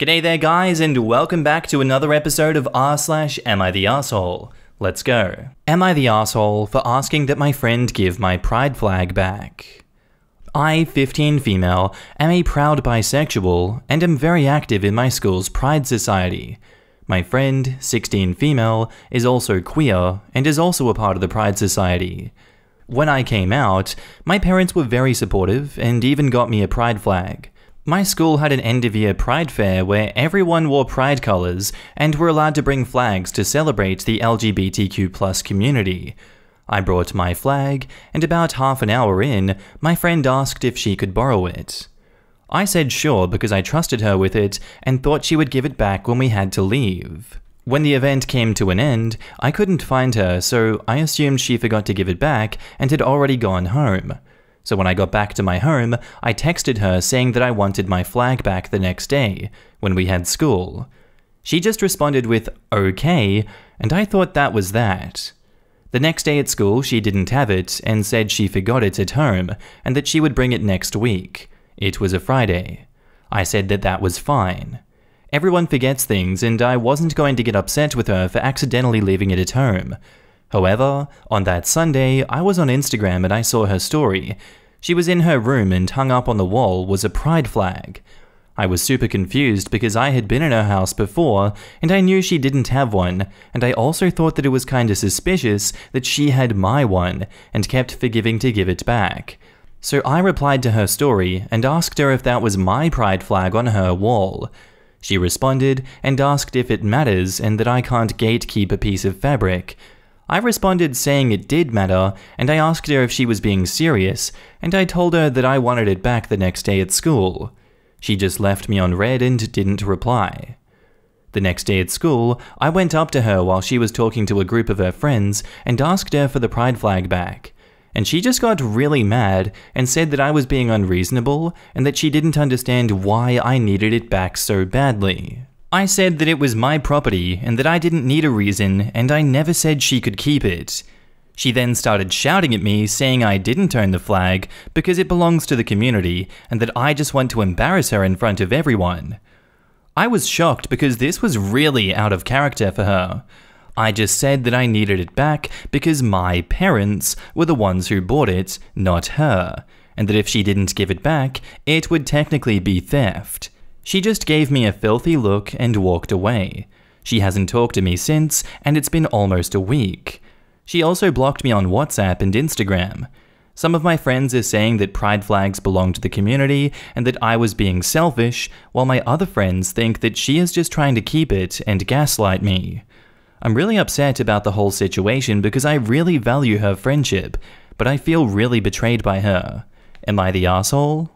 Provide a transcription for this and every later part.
G'day there guys and welcome back to another episode of r slash am I the asshole. Let's go. Am I the asshole for asking that my friend give my pride flag back? I, 15 female, am a proud bisexual and am very active in my school's pride society. My friend, 16 female, is also queer and is also a part of the pride society. When I came out, my parents were very supportive and even got me a pride flag. My school had an end of year pride fair where everyone wore pride colours and were allowed to bring flags to celebrate the LGBTQ community. I brought my flag, and about half an hour in, my friend asked if she could borrow it. I said sure because I trusted her with it and thought she would give it back when we had to leave. When the event came to an end, I couldn't find her, so I assumed she forgot to give it back and had already gone home. So when I got back to my home, I texted her saying that I wanted my flag back the next day, when we had school. She just responded with, okay, and I thought that was that. The next day at school, she didn't have it and said she forgot it at home and that she would bring it next week. It was a Friday. I said that that was fine. Everyone forgets things, and I wasn't going to get upset with her for accidentally leaving it at home. However, on that Sunday, I was on Instagram and I saw her story, she was in her room and hung up on the wall was a pride flag. I was super confused because I had been in her house before and I knew she didn't have one, and I also thought that it was kinda suspicious that she had my one and kept forgiving to give it back. So I replied to her story and asked her if that was my pride flag on her wall. She responded and asked if it matters and that I can't gatekeep a piece of fabric. I responded saying it did matter, and I asked her if she was being serious, and I told her that I wanted it back the next day at school. She just left me on red and didn't reply. The next day at school, I went up to her while she was talking to a group of her friends and asked her for the pride flag back. And she just got really mad and said that I was being unreasonable and that she didn't understand why I needed it back so badly. I said that it was my property and that I didn't need a reason, and I never said she could keep it. She then started shouting at me, saying I didn't own the flag because it belongs to the community and that I just want to embarrass her in front of everyone. I was shocked because this was really out of character for her. I just said that I needed it back because my parents were the ones who bought it, not her, and that if she didn't give it back, it would technically be theft. She just gave me a filthy look and walked away. She hasn't talked to me since, and it's been almost a week. She also blocked me on WhatsApp and Instagram. Some of my friends are saying that pride flags belong to the community and that I was being selfish, while my other friends think that she is just trying to keep it and gaslight me. I'm really upset about the whole situation because I really value her friendship, but I feel really betrayed by her. Am I the asshole?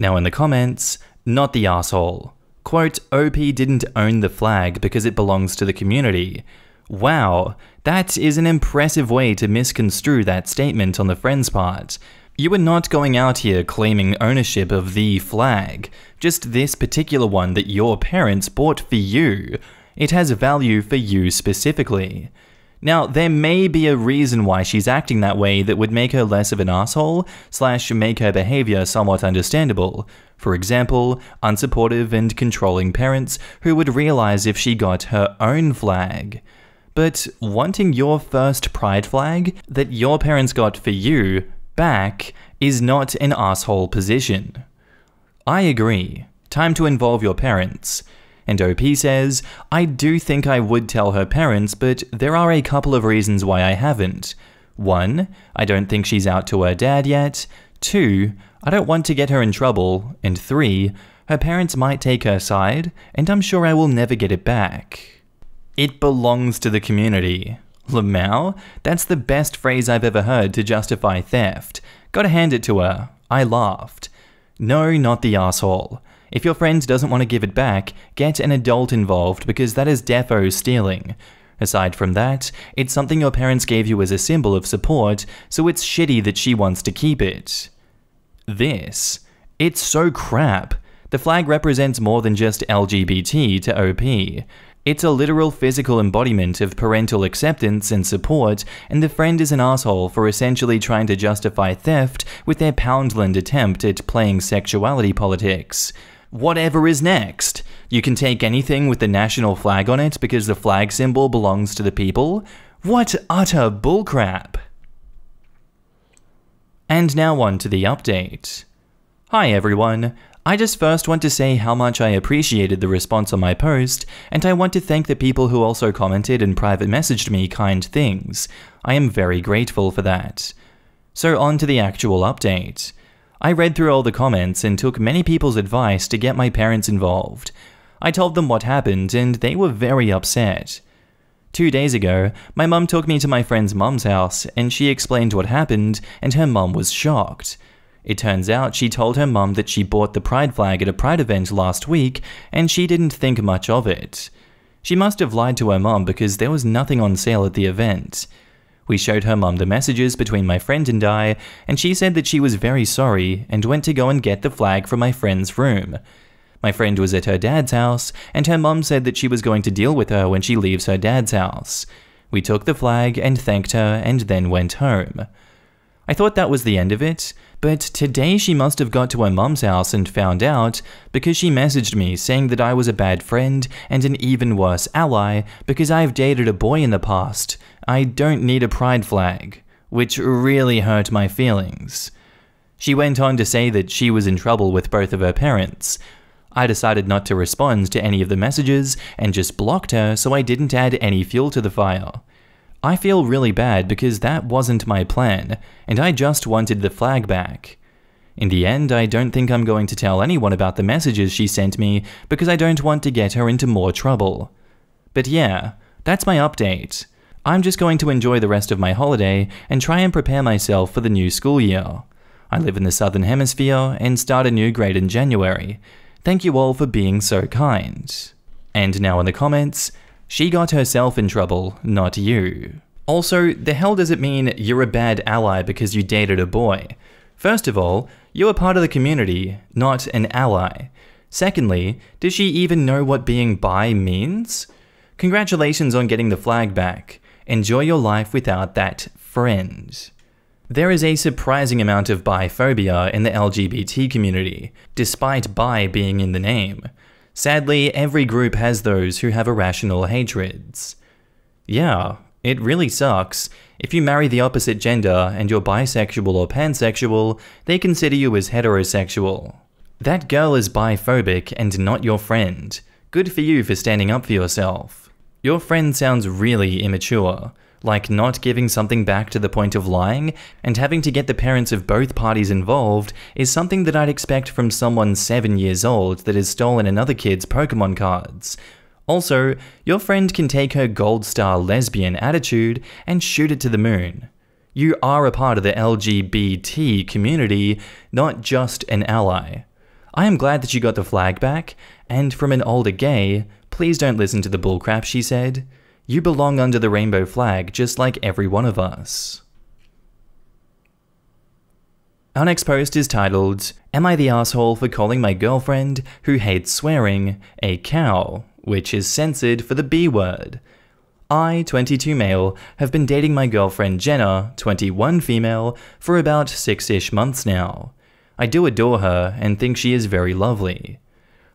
Now in the comments, not the asshole. Quote, OP didn't own the flag because it belongs to the community. Wow, that is an impressive way to misconstrue that statement on the friend's part. You were not going out here claiming ownership of the flag, just this particular one that your parents bought for you. It has value for you specifically. Now, there may be a reason why she's acting that way that would make her less of an asshole, slash make her behavior somewhat understandable. For example, unsupportive and controlling parents who would realize if she got her own flag. But wanting your first pride flag that your parents got for you back is not an asshole position. I agree. Time to involve your parents. And OP says, I do think I would tell her parents, but there are a couple of reasons why I haven't. One, I don't think she's out to her dad yet. Two, I don't want to get her in trouble. And three, her parents might take her side, and I'm sure I will never get it back. It belongs to the community. Lamau? That's the best phrase I've ever heard to justify theft. Gotta hand it to her. I laughed. No, not the asshole. If your friend doesn't want to give it back, get an adult involved because that is defo stealing. Aside from that, it's something your parents gave you as a symbol of support, so it's shitty that she wants to keep it. This. It's so crap. The flag represents more than just LGBT to OP. It's a literal physical embodiment of parental acceptance and support, and the friend is an asshole for essentially trying to justify theft with their Poundland attempt at playing sexuality politics whatever is next. You can take anything with the national flag on it because the flag symbol belongs to the people. What utter bullcrap! And now on to the update. Hi everyone, I just first want to say how much I appreciated the response on my post, and I want to thank the people who also commented and private messaged me kind things. I am very grateful for that. So on to the actual update. I read through all the comments and took many people's advice to get my parents involved. I told them what happened and they were very upset. Two days ago, my mum took me to my friend's mum's house and she explained what happened and her mum was shocked. It turns out she told her mum that she bought the pride flag at a pride event last week and she didn't think much of it. She must have lied to her mum because there was nothing on sale at the event. We showed her mum the messages between my friend and I, and she said that she was very sorry and went to go and get the flag from my friend's room. My friend was at her dad's house, and her mum said that she was going to deal with her when she leaves her dad's house. We took the flag and thanked her and then went home. I thought that was the end of it, but today she must have got to her mum's house and found out because she messaged me saying that I was a bad friend and an even worse ally because I've dated a boy in the past. I don't need a pride flag, which really hurt my feelings. She went on to say that she was in trouble with both of her parents. I decided not to respond to any of the messages and just blocked her so I didn't add any fuel to the fire. I feel really bad because that wasn't my plan, and I just wanted the flag back. In the end, I don't think I'm going to tell anyone about the messages she sent me because I don't want to get her into more trouble. But yeah, that's my update. I'm just going to enjoy the rest of my holiday and try and prepare myself for the new school year. I live in the Southern Hemisphere and start a new grade in January. Thank you all for being so kind. And now in the comments, she got herself in trouble, not you. Also, the hell does it mean you're a bad ally because you dated a boy? First of all, you're part of the community, not an ally. Secondly, does she even know what being bi means? Congratulations on getting the flag back. Enjoy your life without that friend. There is a surprising amount of biphobia in the LGBT community, despite bi being in the name. Sadly, every group has those who have irrational hatreds. Yeah, it really sucks. If you marry the opposite gender and you're bisexual or pansexual, they consider you as heterosexual. That girl is biphobic and not your friend. Good for you for standing up for yourself. Your friend sounds really immature like not giving something back to the point of lying, and having to get the parents of both parties involved is something that I'd expect from someone 7 years old that has stolen another kid's Pokemon cards. Also, your friend can take her gold star lesbian attitude and shoot it to the moon. You are a part of the LGBT community, not just an ally. I am glad that you got the flag back, and from an older gay, please don't listen to the bullcrap she said. You belong under the rainbow flag, just like every one of us. Our next post is titled, Am I the asshole for calling my girlfriend, who hates swearing, a cow, which is censored for the B word? I, 22 male, have been dating my girlfriend Jenna, 21 female, for about six ish months now. I do adore her and think she is very lovely.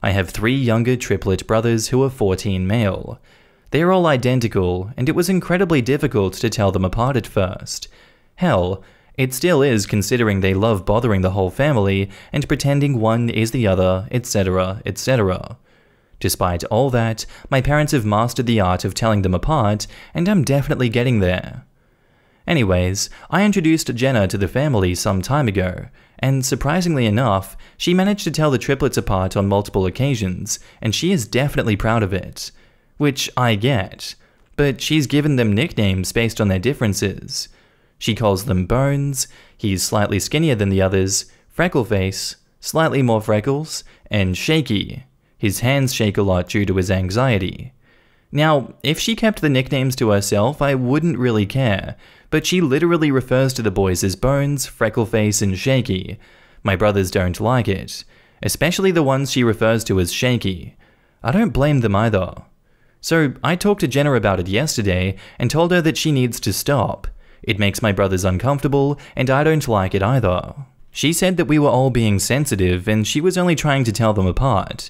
I have three younger triplet brothers who are 14 male. They're all identical, and it was incredibly difficult to tell them apart at first. Hell, it still is considering they love bothering the whole family and pretending one is the other, etc., etc. Despite all that, my parents have mastered the art of telling them apart, and I'm definitely getting there. Anyways, I introduced Jenna to the family some time ago, and surprisingly enough, she managed to tell the triplets apart on multiple occasions, and she is definitely proud of it which I get, but she's given them nicknames based on their differences. She calls them Bones, he's slightly skinnier than the others, Freckleface, slightly more freckles, and Shaky. His hands shake a lot due to his anxiety. Now, if she kept the nicknames to herself, I wouldn't really care, but she literally refers to the boys as Bones, Freckleface, and Shaky. My brothers don't like it, especially the ones she refers to as Shaky. I don't blame them either. So I talked to Jenna about it yesterday and told her that she needs to stop. It makes my brothers uncomfortable, and I don't like it either. She said that we were all being sensitive and she was only trying to tell them apart.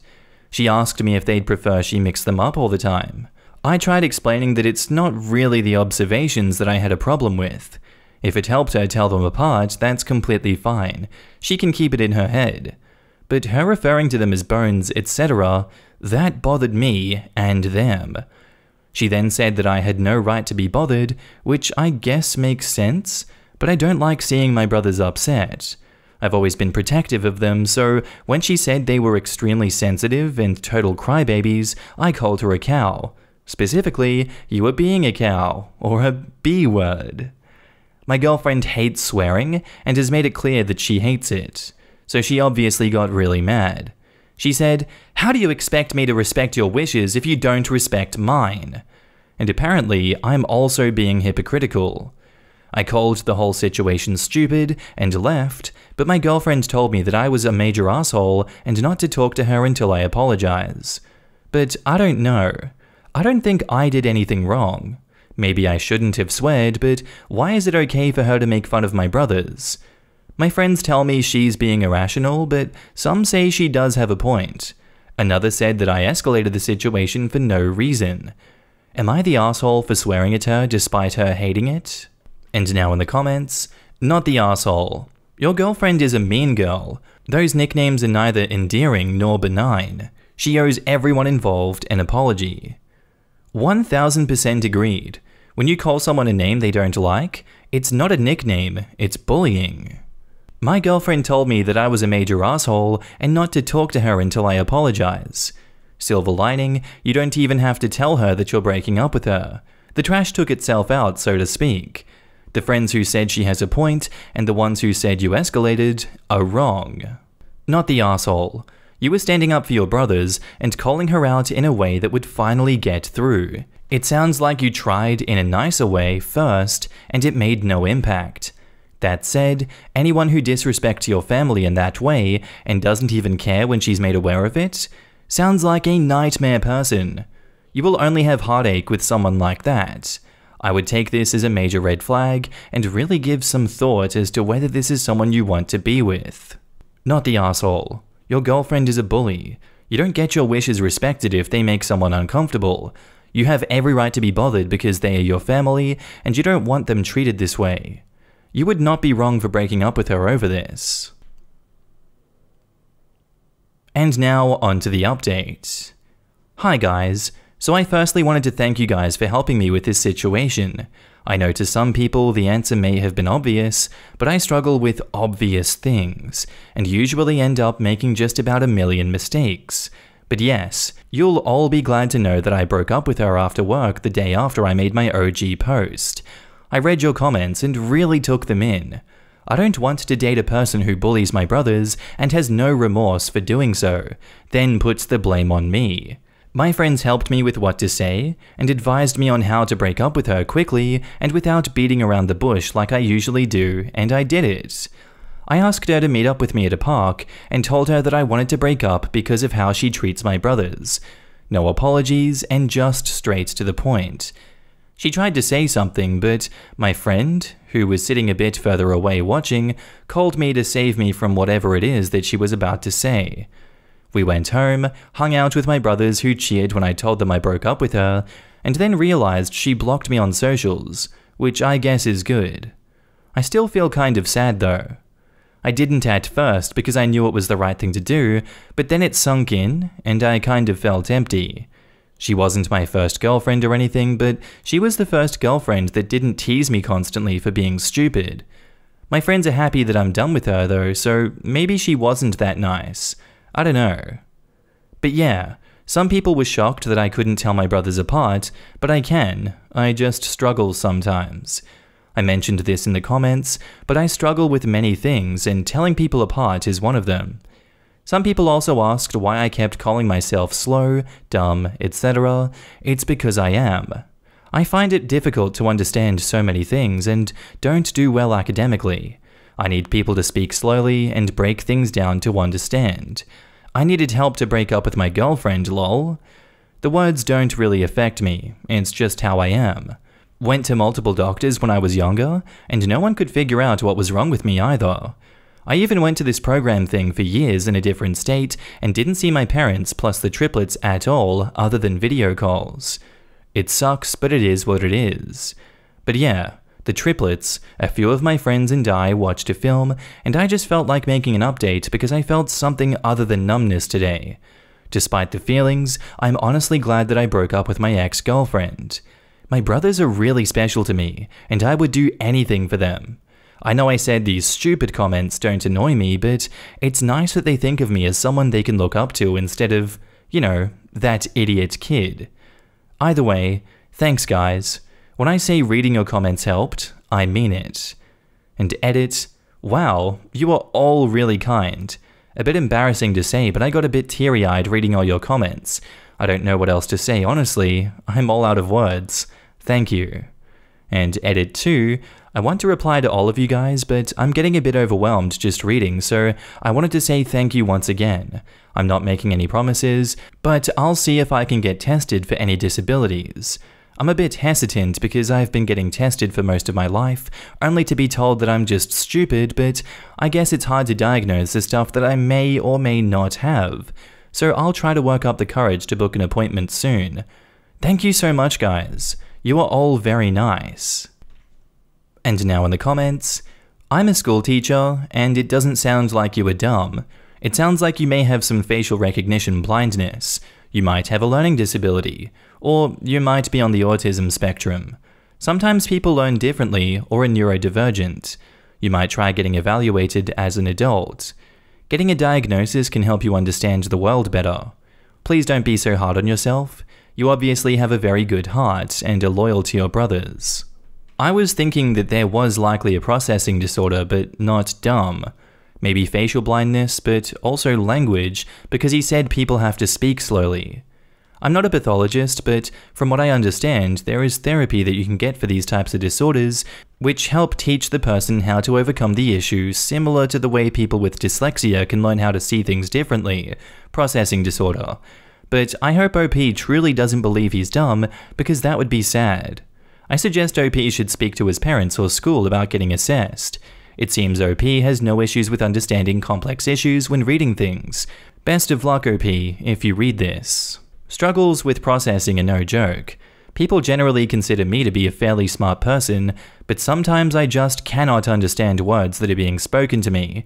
She asked me if they'd prefer she mixed them up all the time. I tried explaining that it's not really the observations that I had a problem with. If it helped her tell them apart, that's completely fine. She can keep it in her head. But her referring to them as bones, etc., that bothered me and them. She then said that I had no right to be bothered, which I guess makes sense, but I don't like seeing my brothers upset. I've always been protective of them, so when she said they were extremely sensitive and total crybabies, I called her a cow. Specifically, you were being a cow, or a B word. My girlfriend hates swearing and has made it clear that she hates it, so she obviously got really mad. She said, How do you expect me to respect your wishes if you don't respect mine? And apparently, I'm also being hypocritical. I called the whole situation stupid and left, but my girlfriend told me that I was a major asshole and not to talk to her until I apologize. But I don't know. I don't think I did anything wrong. Maybe I shouldn't have sweared, but why is it okay for her to make fun of my brothers? My friends tell me she's being irrational, but some say she does have a point. Another said that I escalated the situation for no reason. Am I the asshole for swearing at her despite her hating it? And now in the comments, not the asshole. Your girlfriend is a mean girl. Those nicknames are neither endearing nor benign. She owes everyone involved an apology. 1000% agreed. When you call someone a name they don't like, it's not a nickname, it's bullying. My girlfriend told me that I was a major asshole and not to talk to her until I apologize. Silver lining, you don't even have to tell her that you're breaking up with her. The trash took itself out, so to speak. The friends who said she has a point and the ones who said you escalated are wrong. Not the asshole. You were standing up for your brothers and calling her out in a way that would finally get through. It sounds like you tried in a nicer way first and it made no impact. That said, anyone who disrespects your family in that way and doesn't even care when she's made aware of it sounds like a nightmare person. You will only have heartache with someone like that. I would take this as a major red flag and really give some thought as to whether this is someone you want to be with. Not the asshole. Your girlfriend is a bully. You don't get your wishes respected if they make someone uncomfortable. You have every right to be bothered because they are your family and you don't want them treated this way. You would not be wrong for breaking up with her over this. And now on to the update. Hi guys, so I firstly wanted to thank you guys for helping me with this situation. I know to some people the answer may have been obvious, but I struggle with obvious things, and usually end up making just about a million mistakes. But yes, you'll all be glad to know that I broke up with her after work the day after I made my OG post. I read your comments and really took them in. I don't want to date a person who bullies my brothers and has no remorse for doing so, then puts the blame on me. My friends helped me with what to say and advised me on how to break up with her quickly and without beating around the bush like I usually do, and I did it. I asked her to meet up with me at a park and told her that I wanted to break up because of how she treats my brothers. No apologies and just straight to the point. She tried to say something, but my friend, who was sitting a bit further away watching, called me to save me from whatever it is that she was about to say. We went home, hung out with my brothers who cheered when I told them I broke up with her, and then realized she blocked me on socials, which I guess is good. I still feel kind of sad though. I didn't at first because I knew it was the right thing to do, but then it sunk in and I kind of felt empty. She wasn't my first girlfriend or anything, but she was the first girlfriend that didn't tease me constantly for being stupid. My friends are happy that I'm done with her though, so maybe she wasn't that nice. I don't know. But yeah, some people were shocked that I couldn't tell my brothers apart, but I can. I just struggle sometimes. I mentioned this in the comments, but I struggle with many things, and telling people apart is one of them. Some people also asked why I kept calling myself slow, dumb, etc. It's because I am. I find it difficult to understand so many things and don't do well academically. I need people to speak slowly and break things down to understand. I needed help to break up with my girlfriend, lol. The words don't really affect me, it's just how I am. Went to multiple doctors when I was younger, and no one could figure out what was wrong with me either. I even went to this program thing for years in a different state and didn't see my parents plus the triplets at all other than video calls. It sucks, but it is what it is. But yeah, the triplets, a few of my friends and I watched a film, and I just felt like making an update because I felt something other than numbness today. Despite the feelings, I'm honestly glad that I broke up with my ex girlfriend. My brothers are really special to me, and I would do anything for them. I know I said these stupid comments don't annoy me, but it's nice that they think of me as someone they can look up to instead of, you know, that idiot kid. Either way, thanks guys. When I say reading your comments helped, I mean it. And edit, wow, you are all really kind. A bit embarrassing to say, but I got a bit teary eyed reading all your comments. I don't know what else to say, honestly, I'm all out of words. Thank you. And edit 2, I want to reply to all of you guys, but I'm getting a bit overwhelmed just reading, so I wanted to say thank you once again. I'm not making any promises, but I'll see if I can get tested for any disabilities. I'm a bit hesitant because I've been getting tested for most of my life, only to be told that I'm just stupid, but I guess it's hard to diagnose the stuff that I may or may not have. So I'll try to work up the courage to book an appointment soon. Thank you so much, guys. You are all very nice. And now in the comments, I'm a school teacher, and it doesn't sound like you were dumb. It sounds like you may have some facial recognition blindness, you might have a learning disability, or you might be on the autism spectrum. Sometimes people learn differently or are neurodivergent. You might try getting evaluated as an adult. Getting a diagnosis can help you understand the world better. Please don't be so hard on yourself. You obviously have a very good heart and are loyal to your brothers. I was thinking that there was likely a processing disorder, but not dumb. Maybe facial blindness, but also language, because he said people have to speak slowly. I'm not a pathologist, but from what I understand, there is therapy that you can get for these types of disorders, which help teach the person how to overcome the issue, similar to the way people with dyslexia can learn how to see things differently processing disorder. But I hope OP truly doesn't believe he's dumb, because that would be sad. I suggest OP should speak to his parents or school about getting assessed. It seems OP has no issues with understanding complex issues when reading things. Best of luck, OP, if you read this. Struggles with processing are no joke. People generally consider me to be a fairly smart person, but sometimes I just cannot understand words that are being spoken to me.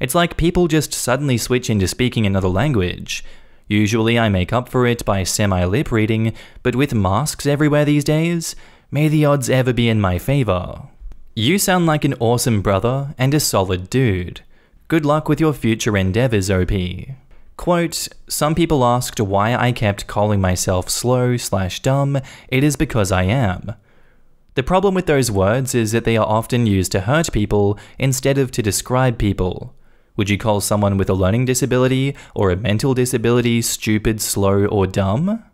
It's like people just suddenly switch into speaking another language. Usually I make up for it by semi lip reading, but with masks everywhere these days, May the odds ever be in my favor. You sound like an awesome brother and a solid dude. Good luck with your future endeavors, OP. Quote, some people asked why I kept calling myself slow slash dumb, it is because I am. The problem with those words is that they are often used to hurt people instead of to describe people. Would you call someone with a learning disability or a mental disability stupid, slow, or dumb?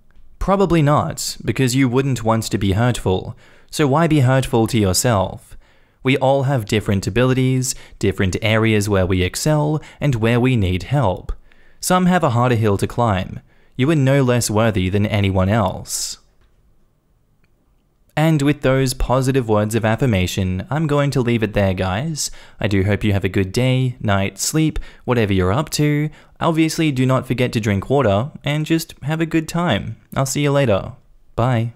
Probably not, because you wouldn't want to be hurtful, so why be hurtful to yourself? We all have different abilities, different areas where we excel, and where we need help. Some have a harder hill to climb. You are no less worthy than anyone else. And with those positive words of affirmation, I'm going to leave it there, guys. I do hope you have a good day, night, sleep, whatever you're up to. Obviously, do not forget to drink water and just have a good time. I'll see you later. Bye.